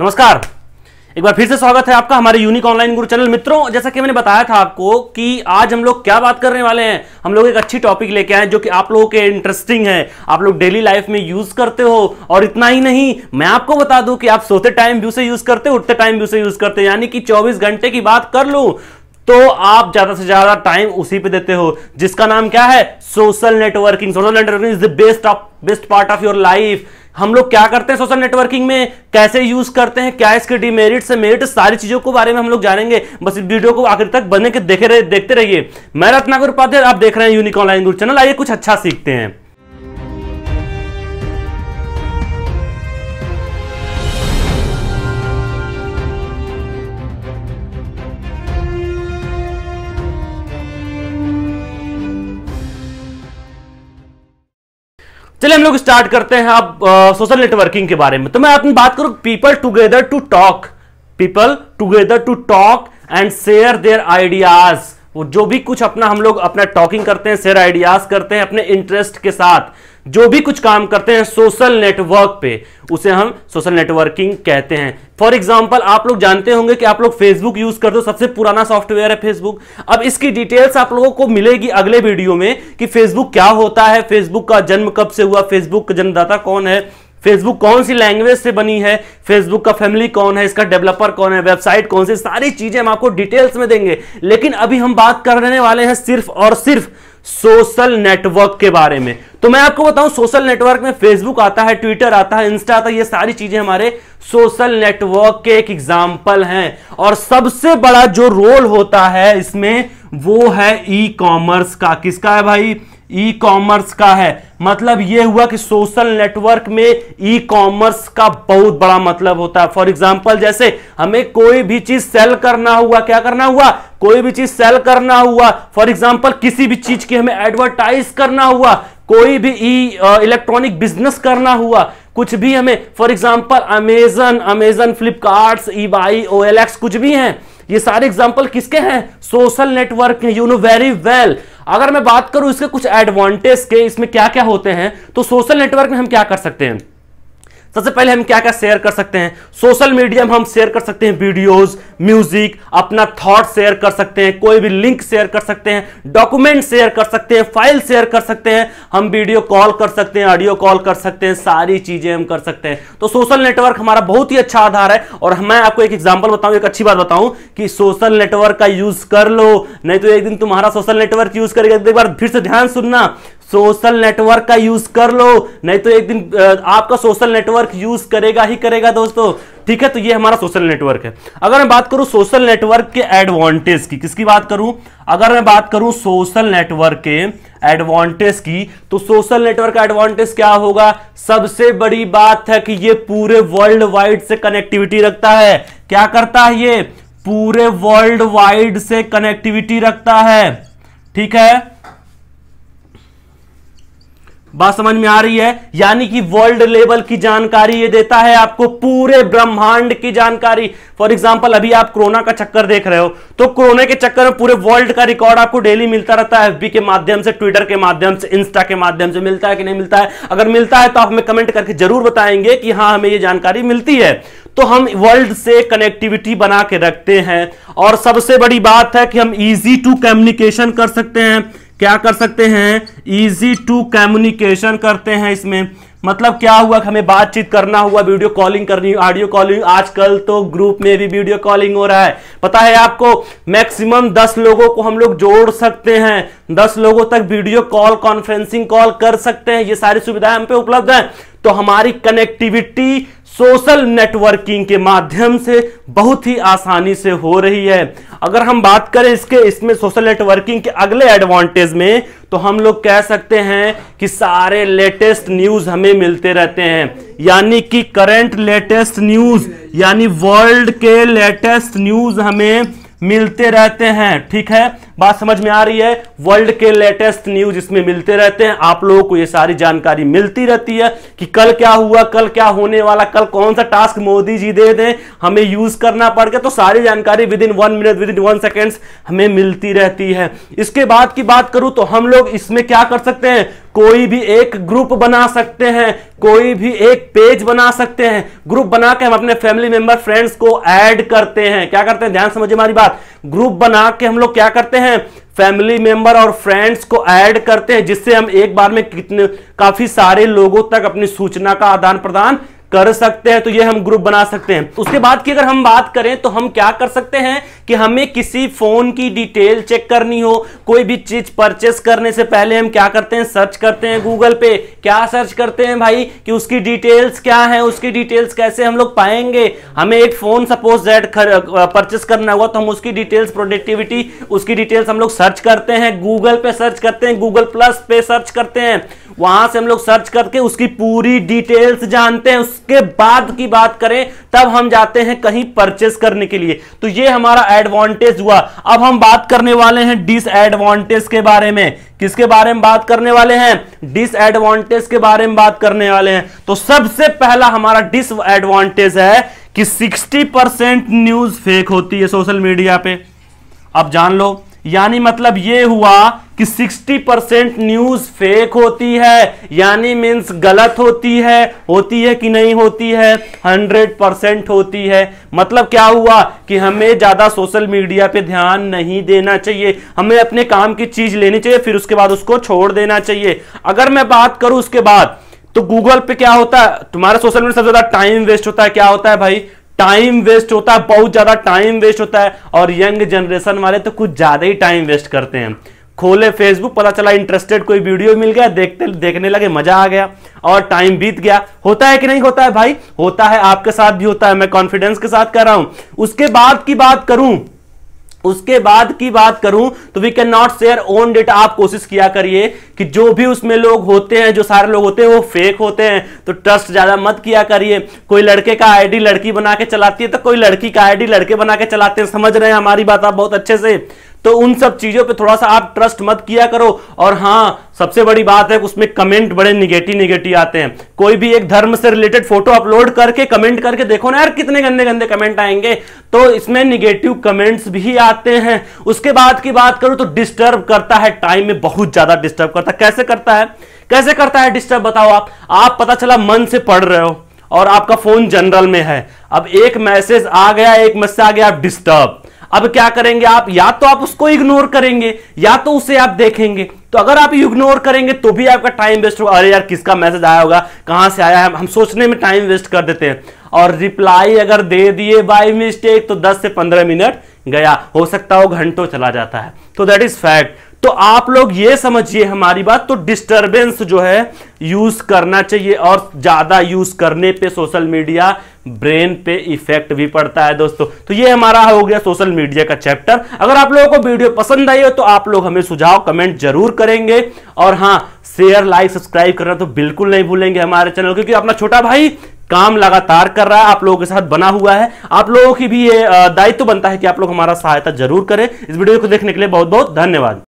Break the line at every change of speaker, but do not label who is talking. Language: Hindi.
नमस्कार एक बार फिर से स्वागत है आपका हमारे यूनिक ऑनलाइन गुरु चैनल मित्रों जैसा कि मैंने बताया था आपको कि आज हम लोग क्या बात करने वाले हैं हम लोग एक अच्छी टॉपिक लेके आए जो कि आप लोगों के इंटरेस्टिंग है आप लोग डेली लाइफ में यूज करते हो और इतना ही नहीं मैं आपको बता दूं कि आप सोते टाइम भी उसे यूज करते उठते टाइम भी उसे यूज करते यानी कि चौबीस घंटे की बात कर लू तो आप ज्यादा से ज्यादा टाइम उसी पे देते हो जिसका नाम क्या है social networking social networking is the best of best part of your life हम लोग क्या करते हैं सोशल नेटवर्किंग में कैसे यूज करते हैं क्या इसके डिमेरिट से मेरिट सारी चीजों के बारे में हम लोग जानेंगे बस इस वीडियो को आखिर तक बने के देखे रहे देखते रहिए मैं रत्नागर उपाध्याय आप देख रहे हैं यूनिक ऑनलाइन गुरु चैनल आइए कुछ अच्छा सीखते हैं हम लोग स्टार्ट करते हैं अब सोशल नेटवर्किंग के बारे में तो मैं अपनी बात करूं people together to talk people together to talk and share their ideas वो जो भी कुछ अपना हम लोग अपना टॉकिंग करते हैं शेयर आइडियाज करते हैं अपने इंटरेस्ट के साथ जो भी कुछ काम करते हैं सोशल नेटवर्क पे उसे हम सोशल नेटवर्किंग कहते हैं फॉर एग्जाम्पल आप लोग जानते होंगे कि आप लोग फेसबुक यूज कर दो सबसे पुराना सॉफ्टवेयर है फेसबुक अब इसकी डिटेल्स आप लोगों को मिलेगी अगले वीडियो में कि फेसबुक क्या होता है फेसबुक का जन्म कब से हुआ फेसबुक का जन्मदाता कौन है फेसबुक कौन सी लैंग्वेज से बनी है फेसबुक का फैमिली कौन है इसका डेवलपर कौन है वेबसाइट कौन सी सारी चीजें हम आपको डिटेल्स में देंगे लेकिन अभी हम बात करने वाले हैं सिर्फ और सिर्फ सोशल नेटवर्क के बारे में तो मैं आपको बताऊं सोशल नेटवर्क में फेसबुक आता है ट्विटर आता है इंस्टा आता है ये सारी चीजें हमारे सोशल नेटवर्क के एक एग्जाम्पल हैं और सबसे बड़ा जो रोल होता है इसमें वो है ई e कॉमर्स का किसका है भाई ई कॉमर्स का है मतलब यह हुआ कि सोशल नेटवर्क में ई कॉमर्स का बहुत बड़ा मतलब होता है फॉर एग्जाम्पल जैसे हमें कोई भी चीज सेल करना हुआ क्या करना हुआ कोई भी चीज सेल करना हुआ फॉर एग्जाम्पल किसी भी चीज की हमें एडवर्टाइज करना हुआ कोई भी ई इलेक्ट्रॉनिक बिजनेस करना हुआ कुछ भी हमें for example Amazon Amazon Flipkart eBay ओ कुछ भी हैं ये सारे एग्जाम्पल किसके हैं social network you know very well अगर मैं बात करूं इसके कुछ एडवांटेज के इसमें क्या क्या होते हैं तो सोशल नेटवर्क में हम क्या कर सकते हैं सबसे पहले हम क्या क्या शेयर कर सकते हैं सोशल मीडिया में हम शेयर कर सकते हैं वीडियोस म्यूजिक अपना थॉट शेयर कर सकते हैं कोई भी लिंक शेयर कर सकते हैं डॉक्यूमेंट शेयर कर सकते हैं फाइल शेयर कर सकते हैं हम वीडियो कॉल कर सकते हैं ऑडियो कॉल कर सकते हैं सारी चीजें हम कर सकते हैं तो सोशल नेटवर्क हमारा बहुत ही अच्छा आधार है और मैं आपको एक एग्जाम्पल बताऊं एक अच्छी बात बताऊं कि सोशल नेटवर्क का यूज कर लो नहीं तो एक दिन तुम्हारा सोशल नेटवर्क यूज करेगा एक बार फिर से ध्यान सुनना सोशल नेटवर्क का यूज कर लो नहीं तो एक दिन आपका सोशल नेटवर्क यूज करेगा ही करेगा दोस्तों ठीक है तो ये हमारा सोशल नेटवर्क है अगर मैं बात करूं सोशल नेटवर्क के एडवांटेज की किसकी बात करूं अगर मैं बात करूं सोशल नेटवर्क के एडवांटेज की तो सोशल नेटवर्क का एडवांटेज क्या होगा सबसे बड़ी बात है कि ये पूरे वर्ल्ड वाइड से कनेक्टिविटी रखता है क्या करता है ये पूरे वर्ल्ड वाइड से कनेक्टिविटी रखता है ठीक है बात समझ में आ रही है यानी कि वर्ल्ड लेवल की जानकारी ये देता है आपको पूरे ब्रह्मांड की जानकारी फॉर एग्जाम्पल अभी आप कोरोना का चक्कर देख रहे हो तो कोरोना के चक्कर में पूरे वर्ल्ड का रिकॉर्ड आपको डेली मिलता रहता है एफबी के माध्यम से ट्विटर के माध्यम से इंस्टा के माध्यम से मिलता है कि नहीं मिलता है अगर मिलता है तो आप हमें कमेंट करके जरूर बताएंगे कि हाँ हमें ये जानकारी मिलती है तो हम वर्ल्ड से कनेक्टिविटी बना के रखते हैं और सबसे बड़ी बात है कि हम इजी टू कम्युनिकेशन कर सकते हैं क्या कर सकते हैं इजी टू कम्युनिकेशन करते हैं इसमें मतलब क्या हुआ हमें बातचीत करना हुआ वीडियो कॉलिंग करनी ऑडियो कॉलिंग आजकल तो ग्रुप में भी वीडियो कॉलिंग हो रहा है पता है आपको मैक्सिमम दस लोगों को हम लोग जोड़ सकते हैं दस लोगों तक वीडियो कॉल कॉन्फ्रेंसिंग कॉल कर सकते हैं ये सारी सुविधाएं हम पे उपलब्ध है तो हमारी कनेक्टिविटी सोशल नेटवर्किंग के माध्यम से बहुत ही आसानी से हो रही है अगर हम बात करें इसके इसमें सोशल नेटवर्किंग के अगले एडवांटेज में तो हम लोग कह सकते हैं कि सारे लेटेस्ट न्यूज हमें मिलते रहते हैं यानी कि करंट लेटेस्ट न्यूज यानी वर्ल्ड के लेटेस्ट न्यूज हमें मिलते रहते हैं ठीक है बात समझ में आ रही है वर्ल्ड के लेटेस्ट न्यूज इसमें मिलते रहते हैं आप लोगों को ये सारी जानकारी मिलती रहती है कि कल क्या हुआ कल क्या होने वाला कल कौन सा टास्क मोदी जी दे दें हमें यूज करना पड़ गया तो सारी जानकारी within one minute within one second हमें मिलती रहती है इसके बाद की बात करूं तो हम लोग इसमें क्या कर सकते हैं कोई भी एक ग्रुप बना सकते हैं कोई भी एक पेज बना सकते हैं ग्रुप बना के हम अपने फैमिली मेंबर फ्रेंड्स को ऐड करते हैं क्या करते हैं ध्यान समझिए हमारी बात ग्रुप बना के हम लोग क्या करते हैं हैं फैमिली मेंबर और फ्रेंड्स को ऐड करते हैं जिससे हम एक बार में कितने काफी सारे लोगों तक अपनी सूचना का आदान प्रदान कर सकते हैं तो ये हम ग्रुप बना सकते हैं उसके बाद की अगर हम बात करें तो हम क्या कर सकते हैं कि हमें किसी फोन की डिटेल चेक करनी हो कोई भी चीज परचेस करने से पहले हम क्या करते हैं सर्च करते हैं गूगल पे क्या सर्च करते हैं भाई कि उसकी डिटेल्स क्या है उसकी डिटेल्स कैसे हम लोग पाएंगे हमें एक फोन सपोज जेड परचेस करना हुआ तो हम उसकी डिटेल्स प्रोडक्टिविटी उसकी डिटेल्स हम लोग सर्च करते हैं गूगल पे सर्च करते हैं गूगल प्लस पे सर्च करते हैं वहां से हम लोग सर्च करके उसकी पूरी डिटेल्स जानते हैं उसके बाद की बात करें तब हम जाते हैं कहीं परचेस करने के लिए तो ये हमारा एडवांटेज हुआ अब हम बात करने वाले हैं डिसएडवांटेज के बारे में किसके बारे में बात करने वाले हैं डिसएडवांटेज के बारे में बात करने वाले हैं तो सबसे पहला हमारा डिसएडवांटेज है कि 60 परसेंट न्यूज फेक होती है सोशल मीडिया पे अब जान लो यानी मतलब ये हुआ कि 60 परसेंट न्यूज फेक होती है यानी मीन्स गलत होती है होती है कि नहीं होती है 100 परसेंट होती है मतलब क्या हुआ कि हमें ज्यादा सोशल मीडिया पे ध्यान नहीं देना चाहिए हमें अपने काम की चीज लेनी चाहिए फिर उसके बाद उसको छोड़ देना चाहिए अगर मैं बात करूं उसके बाद तो गूगल पे क्या होता है तुम्हारा सोशल मीडिया सबसे ज्यादा टाइम वेस्ट होता है क्या होता है भाई टाइम वेस्ट होता है बहुत ज्यादा टाइम वेस्ट होता है और यंग जनरेशन वाले तो कुछ ज्यादा ही टाइम वेस्ट करते हैं खोले फेसबुक पता चला इंटरेस्टेड कोई वीडियो मिल गया देखते देखने लगे मजा आ गया और टाइम बीत गया होता है कि नहीं होता है भाई होता है आपके साथ भी होता है मैं कॉन्फिडेंस के साथ कर रहा हूं उसके बाद की बात करूं उसके बाद की बात करूं तो we can not share own data आप कोशिश किया करिए कि जो भी उसमें लोग होते हैं जो सारे लोग होते हैं वो फेक होते हैं तो ट्रस्ट ज्यादा मत किया करिए कोई लड़के का आईडी लड़की बना के चलाती है तो कोई लड़की का आईडी लड़के बना के चलाते हैं समझ रहे हैं हमारी बात आप बहुत अच्छे से तो उन सब चीजों पे थोड़ा सा आप ट्रस्ट मत किया करो और हाँ सबसे बड़ी बात है उसमें कमेंट बड़े निगेटिव निगेटिव आते हैं कोई भी एक धर्म से रिलेटेड फोटो अपलोड करके कमेंट करके देखो ना यार कितने गंदे गंदे कमेंट आएंगे तो इसमें निगेटिव कमेंट्स भी आते हैं उसके बाद की बात करूं तो डिस्टर्ब करता है टाइम में बहुत ज्यादा डिस्टर्ब करता है कैसे करता है कैसे करता है डिस्टर्ब बताओ आप आप पता चला मन से पढ़ रहे हो और आपका फोन जनरल में है अब एक मैसेज आ गया एक मैसेज आ गया आप डिस्टर्ब अब क्या करेंगे आप या तो आप उसको इग्नोर करेंगे या तो उसे आप देखेंगे तो अगर आप इग्नोर करेंगे तो भी आपका टाइम वेस्ट होगा अरे यार किसका मैसेज आया होगा कहां से आया है हम सोचने में टाइम वेस्ट कर देते हैं और रिप्लाई अगर दे दिए बाई मिस्टेक तो दस से पंद्रह मिनट गया हो सकता हो घंटों चला जाता है तो दैट इज फैक्ट तो आप लोग ये समझिए हमारी बात तो डिस्टरबेंस जो है यूज करना चाहिए और ज्यादा यूज करने पे सोशल मीडिया ब्रेन पे इफेक्ट भी पड़ता है दोस्तों तो ये हमारा हो गया सोशल मीडिया का चैप्टर अगर आप लोगों को वीडियो पसंद आई हो तो आप लोग हमें सुझाव कमेंट जरूर करेंगे और हाँ शेयर लाइक सब्सक्राइब करना तो बिल्कुल नहीं भूलेंगे हमारे चैनल क्योंकि अपना छोटा भाई काम लगातार कर रहा है आप लोगों के साथ बना हुआ है आप लोगों की भी ये दायित्व तो बनता है कि आप लोग हमारा सहायता जरूर करें इस वीडियो को देखने के लिए बहुत बहुत धन्यवाद